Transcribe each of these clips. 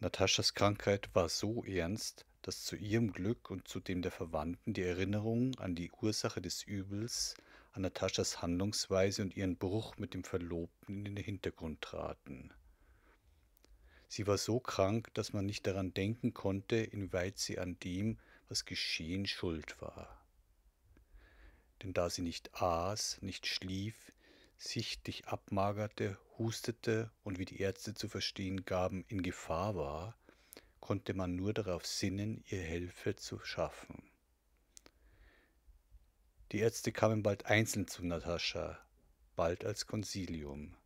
Nataschas Krankheit war so ernst, dass zu ihrem Glück und zu dem der Verwandten die Erinnerung an die Ursache des Übels, an Nataschas Handlungsweise und ihren Bruch mit dem Verlobten in den Hintergrund traten. Sie war so krank, dass man nicht daran denken konnte, inwieweit sie an dem, was geschehen, schuld war. Denn da sie nicht aß, nicht schlief, sichtlich abmagerte, hustete und wie die Ärzte zu verstehen gaben, in Gefahr war, konnte man nur darauf sinnen, ihr Hilfe zu schaffen. Die Ärzte kamen bald einzeln zu Natascha, bald als Konsilium,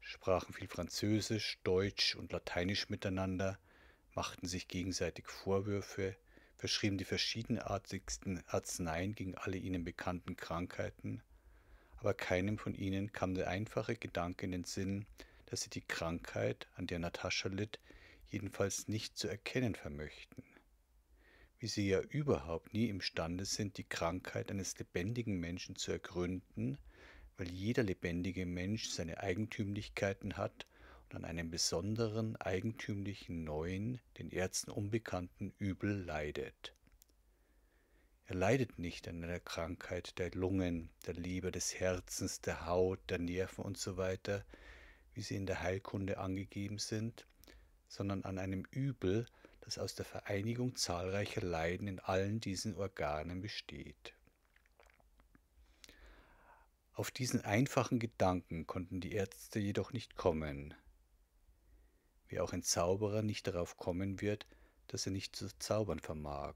sprachen viel Französisch, Deutsch und Lateinisch miteinander, machten sich gegenseitig Vorwürfe, verschrieben die verschiedenartigsten Arzneien gegen alle ihnen bekannten Krankheiten, aber keinem von ihnen kam der einfache Gedanke in den Sinn, dass sie die Krankheit, an der Natascha litt, jedenfalls nicht zu erkennen vermöchten. Wie sie ja überhaupt nie imstande sind, die Krankheit eines lebendigen Menschen zu ergründen, weil jeder lebendige Mensch seine Eigentümlichkeiten hat und an einem besonderen, eigentümlichen, neuen, den Ärzten unbekannten Übel leidet. Er leidet nicht an einer Krankheit der Lungen, der Leber, des Herzens, der Haut, der Nerven und so weiter, wie sie in der Heilkunde angegeben sind, sondern an einem Übel, das aus der Vereinigung zahlreicher Leiden in allen diesen Organen besteht. Auf diesen einfachen Gedanken konnten die Ärzte jedoch nicht kommen, wie auch ein Zauberer nicht darauf kommen wird, dass er nicht zu zaubern vermag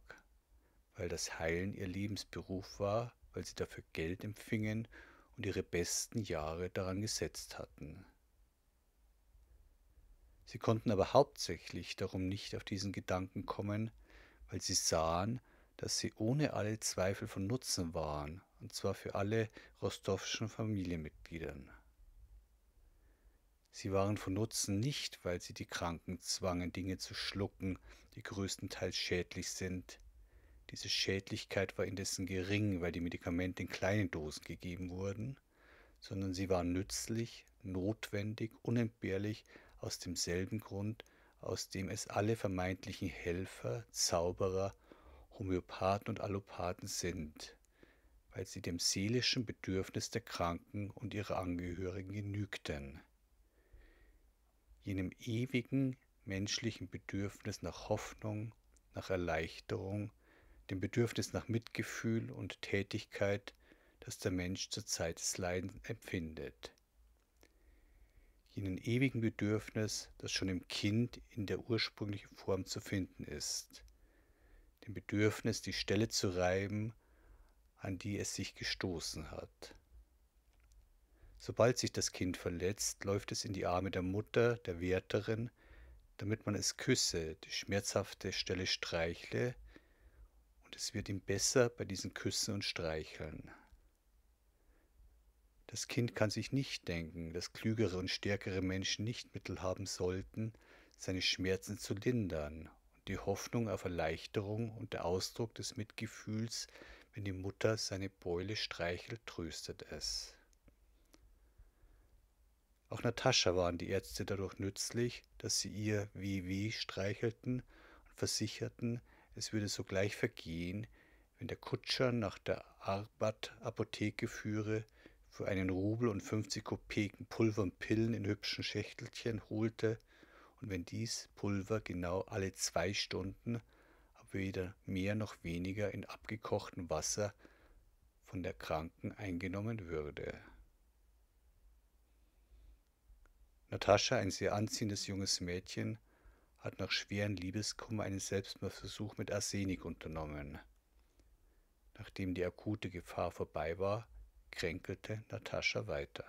weil das Heilen ihr Lebensberuf war, weil sie dafür Geld empfingen und ihre besten Jahre daran gesetzt hatten. Sie konnten aber hauptsächlich darum nicht auf diesen Gedanken kommen, weil sie sahen, dass sie ohne alle Zweifel von Nutzen waren, und zwar für alle rostowschen Familienmitgliedern. Sie waren von Nutzen nicht, weil sie die Kranken zwangen, Dinge zu schlucken, die größtenteils schädlich sind, diese Schädlichkeit war indessen gering, weil die Medikamente in kleinen Dosen gegeben wurden, sondern sie waren nützlich, notwendig, unentbehrlich aus demselben Grund, aus dem es alle vermeintlichen Helfer, Zauberer, Homöopathen und Allopathen sind, weil sie dem seelischen Bedürfnis der Kranken und ihrer Angehörigen genügten. Jenem ewigen menschlichen Bedürfnis nach Hoffnung, nach Erleichterung, dem Bedürfnis nach Mitgefühl und Tätigkeit, das der Mensch zur Zeit des Leidens empfindet. Jenen ewigen Bedürfnis, das schon im Kind in der ursprünglichen Form zu finden ist. Dem Bedürfnis, die Stelle zu reiben, an die es sich gestoßen hat. Sobald sich das Kind verletzt, läuft es in die Arme der Mutter, der Wärterin, damit man es küsse, die schmerzhafte Stelle streichle, und es wird ihm besser bei diesen Küssen und Streicheln. Das Kind kann sich nicht denken, dass klügere und stärkere Menschen nicht Mittel haben sollten, seine Schmerzen zu lindern und die Hoffnung auf Erleichterung und der Ausdruck des Mitgefühls, wenn die Mutter seine Beule streichelt, tröstet es. Auch Natascha waren die Ärzte dadurch nützlich, dass sie ihr WW streichelten und versicherten, es würde sogleich vergehen, wenn der Kutscher nach der Arbat-Apotheke führe, für einen Rubel und 50 Kopeken Pulver und Pillen in hübschen Schächtelchen holte und wenn dies Pulver genau alle zwei Stunden, aber weder mehr noch weniger in abgekochtem Wasser von der Kranken eingenommen würde. Natascha, ein sehr anziehendes junges Mädchen, hat nach schweren Liebeskummer einen Selbstmordversuch mit Arsenik unternommen. Nachdem die akute Gefahr vorbei war, kränkelte Natascha weiter.